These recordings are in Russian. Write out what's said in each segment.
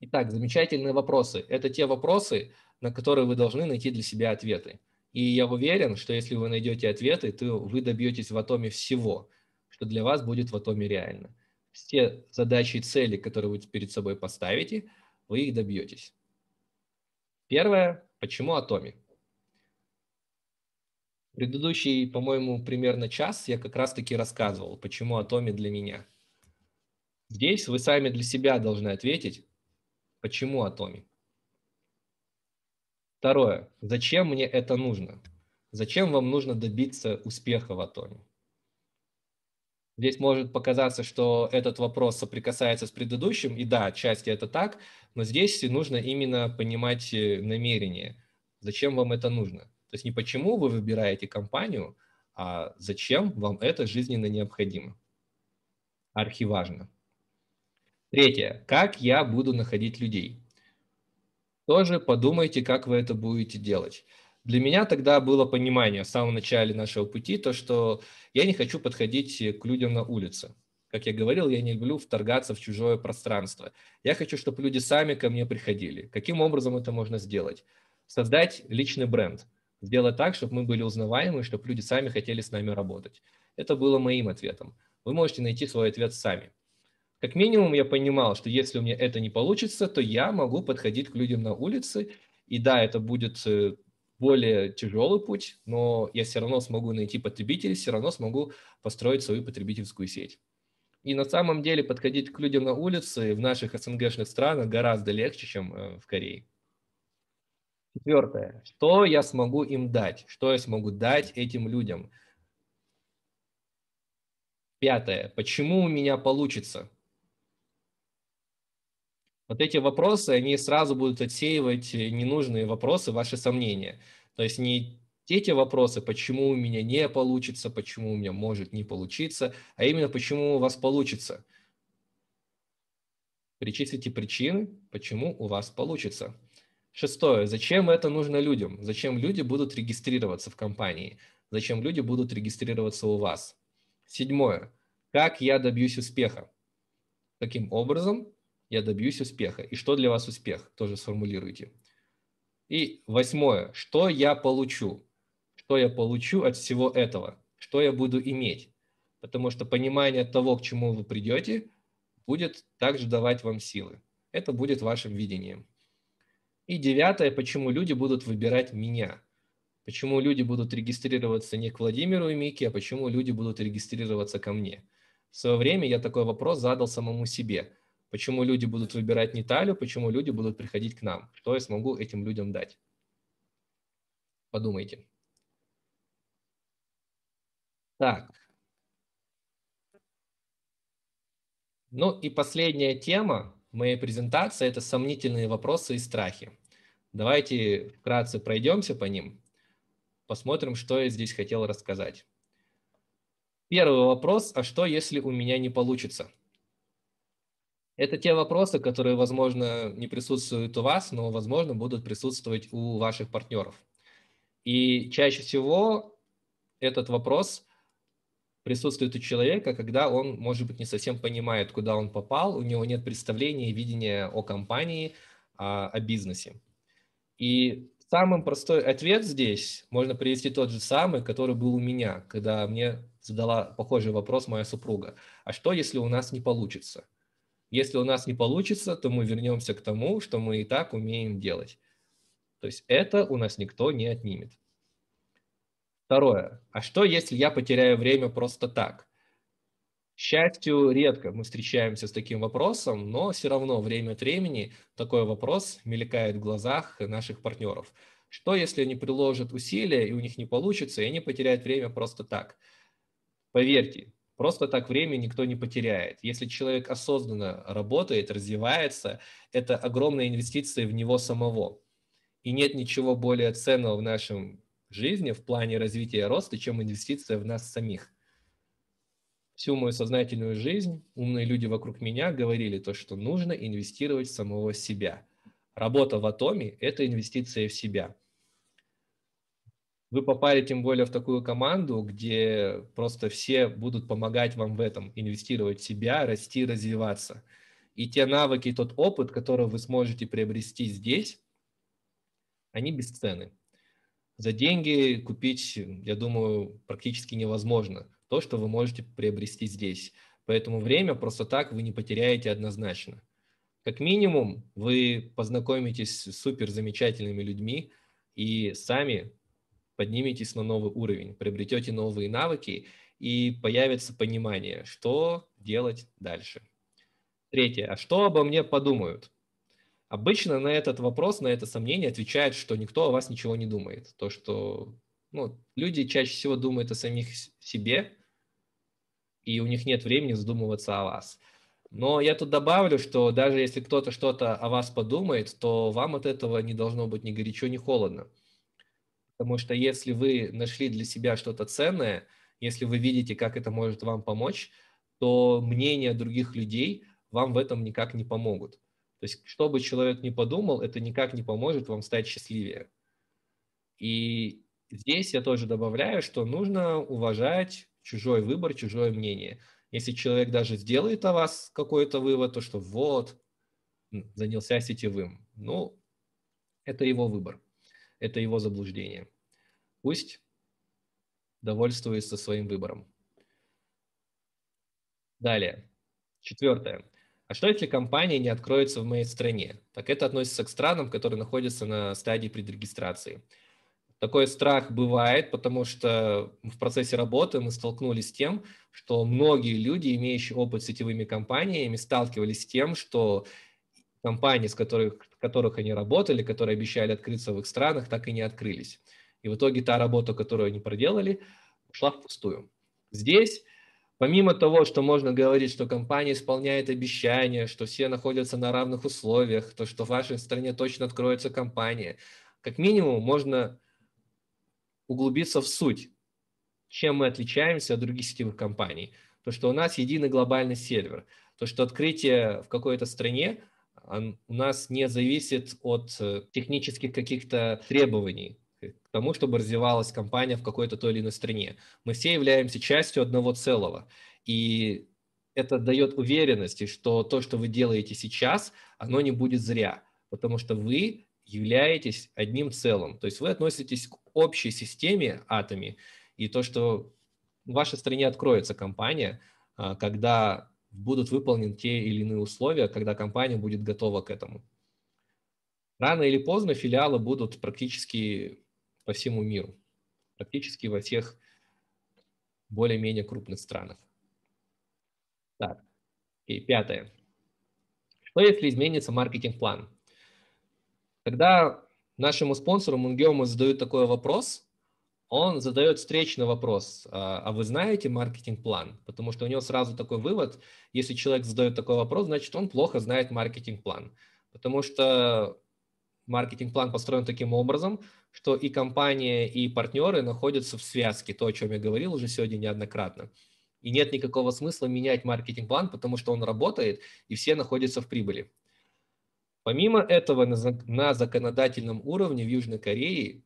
Итак, замечательные вопросы. Это те вопросы, на которые вы должны найти для себя ответы. И я уверен, что если вы найдете ответы, то вы добьетесь в атоме всего, что для вас будет в атоме реально. Все задачи и цели, которые вы перед собой поставите, вы их добьетесь. Первое. Почему атоме? Предыдущий, по-моему, примерно час я как раз-таки рассказывал, почему Атоми для меня. Здесь вы сами для себя должны ответить, почему Атоми. Второе. Зачем мне это нужно? Зачем вам нужно добиться успеха в Атоме? Здесь может показаться, что этот вопрос соприкасается с предыдущим, и да, отчасти это так, но здесь нужно именно понимать э, намерение. Зачем вам это нужно? То есть не почему вы выбираете компанию, а зачем вам это жизненно необходимо. Архиважно. Третье. Как я буду находить людей? Тоже подумайте, как вы это будете делать. Для меня тогда было понимание в самом начале нашего пути, то, что я не хочу подходить к людям на улице. Как я говорил, я не люблю вторгаться в чужое пространство. Я хочу, чтобы люди сами ко мне приходили. Каким образом это можно сделать? Создать личный бренд – сделать так, чтобы мы были узнаваемы, чтобы люди сами хотели с нами работать. Это было моим ответом. Вы можете найти свой ответ сами. Как минимум я понимал, что если у меня это не получится, то я могу подходить к людям на улице. И да, это будет э, более тяжелый путь, но я все равно смогу найти потребителей, все равно смогу построить свою потребительскую сеть. И на самом деле подходить к людям на улице в наших СНГшных странах гораздо легче, чем э, в Корее. Четвертое. Что я смогу им дать? Что я смогу дать этим людям? Пятое. Почему у меня получится? Вот эти вопросы, они сразу будут отсеивать э, ненужные вопросы, ваши сомнения. То есть не эти вопросы, почему у меня не получится, почему у меня может не получиться, а именно почему у вас получится. Перечислите причины, почему у вас получится. Шестое. Зачем это нужно людям? Зачем люди будут регистрироваться в компании? Зачем люди будут регистрироваться у вас? Седьмое. Как я добьюсь успеха? Каким образом я добьюсь успеха? И что для вас успех? Тоже сформулируйте. И восьмое. Что я получу? Что я получу от всего этого? Что я буду иметь? Потому что понимание того, к чему вы придете, будет также давать вам силы. Это будет вашим видением. И девятое, почему люди будут выбирать меня. Почему люди будут регистрироваться не к Владимиру и Мике, а почему люди будут регистрироваться ко мне. В свое время я такой вопрос задал самому себе. Почему люди будут выбирать не Талю почему люди будут приходить к нам. Что я смогу этим людям дать? Подумайте. Так. Ну и последняя тема, в моей презентации, это сомнительные вопросы и страхи. Давайте вкратце пройдемся по ним, посмотрим, что я здесь хотел рассказать. Первый вопрос, а что, если у меня не получится? Это те вопросы, которые, возможно, не присутствуют у вас, но, возможно, будут присутствовать у ваших партнеров. И чаще всего этот вопрос присутствует у человека, когда он, может быть, не совсем понимает, куда он попал, у него нет представления и видения о компании, а, о бизнесе. И самый простой ответ здесь можно привести тот же самый, который был у меня, когда мне задала похожий вопрос моя супруга. А что, если у нас не получится? Если у нас не получится, то мы вернемся к тому, что мы и так умеем делать. То есть это у нас никто не отнимет. Второе. А что, если я потеряю время просто так? К счастью, редко мы встречаемся с таким вопросом, но все равно время от времени такой вопрос мелькает в глазах наших партнеров. Что, если они приложат усилия, и у них не получится, и они потеряют время просто так? Поверьте, просто так время никто не потеряет. Если человек осознанно работает, развивается, это огромные инвестиции в него самого. И нет ничего более ценного в нашем жизни в плане развития и роста, чем инвестиция в нас самих. Всю мою сознательную жизнь умные люди вокруг меня говорили то, что нужно инвестировать в самого себя. Работа в Атоме – это инвестиция в себя. Вы попали тем более в такую команду, где просто все будут помогать вам в этом, инвестировать в себя, расти, развиваться. И те навыки, тот опыт, который вы сможете приобрести здесь, они бесценны за деньги купить, я думаю, практически невозможно то, что вы можете приобрести здесь. Поэтому время просто так вы не потеряете однозначно. Как минимум, вы познакомитесь с супер замечательными людьми и сами подниметесь на новый уровень, приобретете новые навыки и появится понимание, что делать дальше. Третье. А что обо мне подумают? Обычно на этот вопрос, на это сомнение отвечает, что никто о вас ничего не думает. То, что ну, люди чаще всего думают о самих себе, и у них нет времени задумываться о вас. Но я тут добавлю, что даже если кто-то что-то о вас подумает, то вам от этого не должно быть ни горячо, ни холодно. Потому что если вы нашли для себя что-то ценное, если вы видите, как это может вам помочь, то мнения других людей вам в этом никак не помогут. То есть, что бы человек ни подумал, это никак не поможет вам стать счастливее. И здесь я тоже добавляю, что нужно уважать чужой выбор, чужое мнение. Если человек даже сделает о вас какой-то вывод, то что вот, занялся сетевым, ну, это его выбор, это его заблуждение. Пусть довольствуется своим выбором. Далее. Четвертое. А что, если компания не откроется в моей стране? Так это относится к странам, которые находятся на стадии предрегистрации. Такой страх бывает, потому что в процессе работы мы столкнулись с тем, что многие люди, имеющие опыт с сетевыми компаниями, сталкивались с тем, что компании, с которых, которых они работали, которые обещали открыться в их странах, так и не открылись. И в итоге та работа, которую они проделали, шла впустую. Здесь Помимо того, что можно говорить, что компания исполняет обещания, что все находятся на равных условиях, то, что в вашей стране точно откроется компания, как минимум можно углубиться в суть, чем мы отличаемся от других сетевых компаний. То, что у нас единый глобальный сервер, то, что открытие в какой-то стране у нас не зависит от э, технических каких-то требований к тому, чтобы развивалась компания в какой-то той или иной стране. Мы все являемся частью одного целого. И это дает уверенности, что то, что вы делаете сейчас, оно не будет зря, потому что вы являетесь одним целым. То есть вы относитесь к общей системе атоми, и то, что в вашей стране откроется компания, а, когда будут выполнены те или иные условия, когда компания будет готова к этому. Рано или поздно филиалы будут практически по всему миру, практически во всех более-менее крупных странах. Так, и пятое. Что если изменится маркетинг-план? Когда нашему спонсору Мунгеому задают такой вопрос, он задает встречный вопрос, а, «А вы знаете маркетинг-план? Потому что у него сразу такой вывод, если человек задает такой вопрос, значит, он плохо знает маркетинг-план. Потому что маркетинг-план построен таким образом, что и компания, и партнеры находятся в связке, то, о чем я говорил уже сегодня неоднократно. И нет никакого смысла менять маркетинг-план, потому что он работает, и все находятся в прибыли. Помимо этого, на законодательном уровне в Южной Корее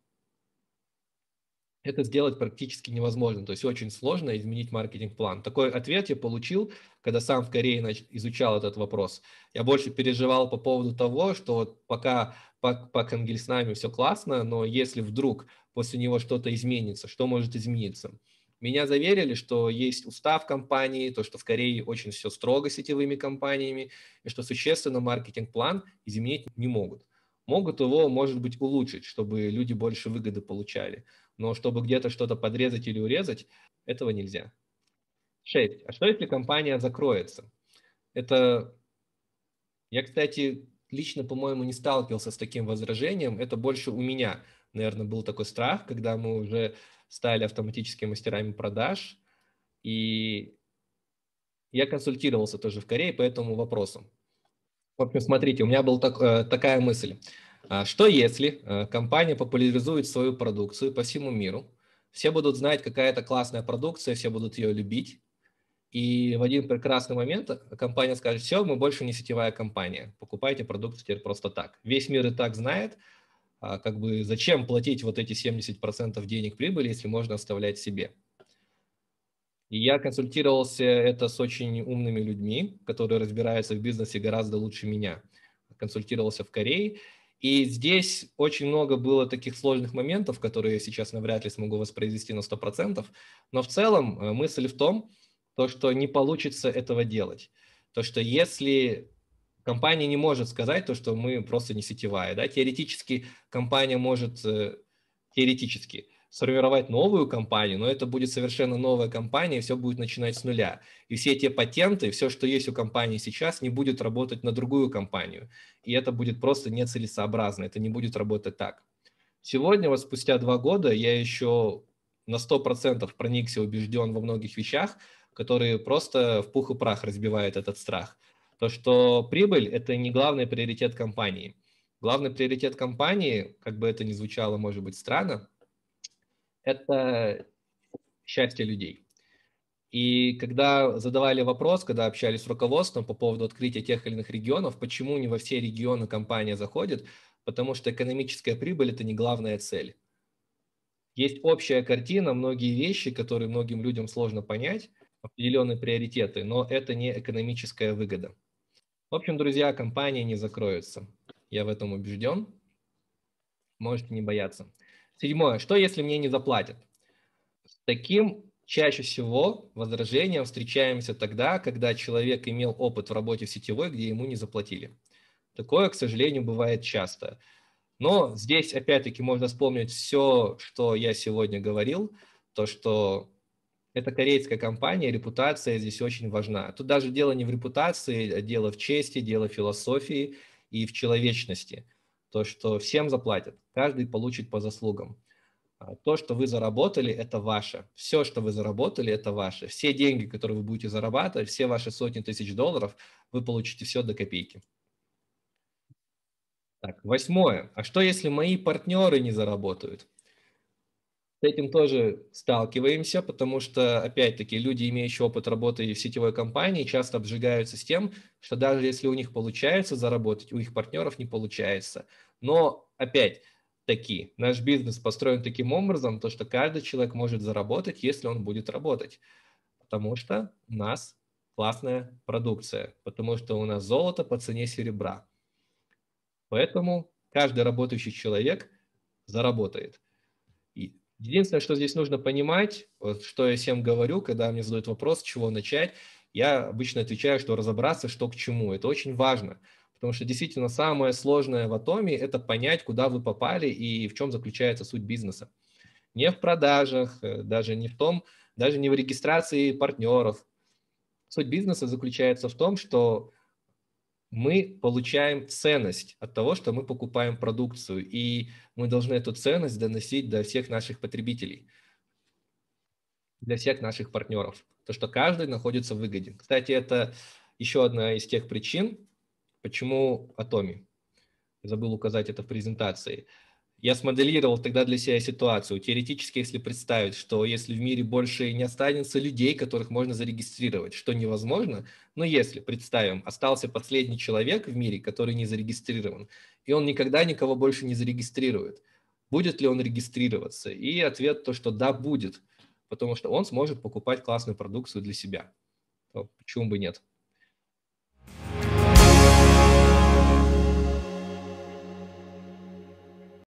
это сделать практически невозможно. То есть очень сложно изменить маркетинг-план. Такой ответ я получил, когда сам в Корее изучал этот вопрос. Я больше переживал по поводу того, что вот пока по, по Кангельснаме все классно, но если вдруг после него что-то изменится, что может измениться? Меня заверили, что есть устав компании, то, что в Корее очень все строго сетевыми компаниями, и что существенно маркетинг-план изменить не могут. Могут его, может быть, улучшить, чтобы люди больше выгоды получали. Но чтобы где-то что-то подрезать или урезать, этого нельзя. 6. А что, если компания закроется? Это... Я, кстати, лично, по-моему, не сталкивался с таким возражением. Это больше у меня, наверное, был такой страх, когда мы уже стали автоматическими мастерами продаж. И я консультировался тоже в Корее по этому вопросу. В общем, смотрите, у меня была так, э, такая мысль. А, что если э, компания популяризует свою продукцию по всему миру, все будут знать, какая это классная продукция, все будут ее любить, и в один прекрасный момент компания скажет, все, мы больше не сетевая компания, покупайте продукты теперь просто так. Весь мир и так знает, а, как бы зачем платить вот эти 70% денег прибыли, если можно оставлять себе. И я консультировался это с очень умными людьми, которые разбираются в бизнесе гораздо лучше меня. Консультировался в Корее. И здесь очень много было таких сложных моментов, которые я сейчас навряд ли смогу воспроизвести на 100%. Но в целом э, мысль в том, что то, что не получится этого делать. То, что если компания не может сказать то, что мы просто не сетевая, да, теоретически компания может, э, теоретически, сформировать новую компанию, но это будет совершенно новая компания, и все будет начинать с нуля. И все те патенты, все, что есть у компании сейчас, не будет работать на другую компанию. И это будет просто нецелесообразно, это не будет работать так. Сегодня, вот спустя два года, я еще на 100% проникся, убежден во многих вещах, которые просто в пух и прах разбивают этот страх. То, что прибыль – это не главный приоритет компании. Главный приоритет компании, как бы это ни звучало, может быть, странно, это счастье людей. И когда задавали вопрос, когда общались с руководством по поводу открытия тех или иных регионов, почему не во все регионы компания заходит, потому что экономическая прибыль – это не главная цель. Есть общая картина, многие вещи, которые многим людям сложно понять, определенные приоритеты, но это не экономическая выгода. В общем, друзья, компания не закроется. Я в этом убежден. Можете не бояться. Седьмое. Что, если мне не заплатят? С таким чаще всего возражением встречаемся тогда, когда человек имел опыт в работе в сетевой, где ему не заплатили. Такое, к сожалению, бывает часто. Но здесь, опять-таки, можно вспомнить все, что я сегодня говорил, то, что это корейская компания, репутация здесь очень важна. Тут даже дело не в репутации, а дело в чести, дело в философии и в человечности. То, что всем заплатят, каждый получит по заслугам. А то, что вы заработали, это ваше. Все, что вы заработали, это ваше. Все деньги, которые вы будете зарабатывать, все ваши сотни тысяч долларов, вы получите все до копейки. Так, восьмое. А что, если мои партнеры не заработают? с этим тоже сталкиваемся, потому что, опять-таки, люди, имеющие опыт работы в сетевой компании, часто обжигаются с тем, что даже если у них получается заработать, у их партнеров не получается. Но, опять, таки, наш бизнес построен таким образом, то, что каждый человек может заработать, если он будет работать. Потому что у нас классная продукция, потому что у нас золото по цене серебра. Поэтому каждый работающий человек заработает – Единственное, что здесь нужно понимать, вот, что я всем говорю, когда мне задают вопрос, с чего начать, я обычно отвечаю, что разобраться, что к чему. Это очень важно, потому что действительно самое сложное в атоме – это понять, куда вы попали и в чем заключается суть бизнеса. Не в продажах, э, даже не в том, даже не в регистрации партнеров. Суть бизнеса заключается в том, что мы получаем ценность от того, что мы покупаем продукцию, и мы должны эту ценность доносить до всех наших потребителей, для всех наших партнеров, то, что каждый находится в выгоде. Кстати, это еще одна из тех причин, почему Атоми. Забыл указать это в презентации. Я смоделировал тогда для себя ситуацию. Теоретически, если представить, что если в мире больше не останется людей, которых можно зарегистрировать, что невозможно, но если, представим, остался последний человек в мире, который не зарегистрирован, и он никогда никого больше не зарегистрирует, будет ли он регистрироваться? И ответ то, что да, будет, потому что он сможет покупать классную продукцию для себя. То почему бы нет?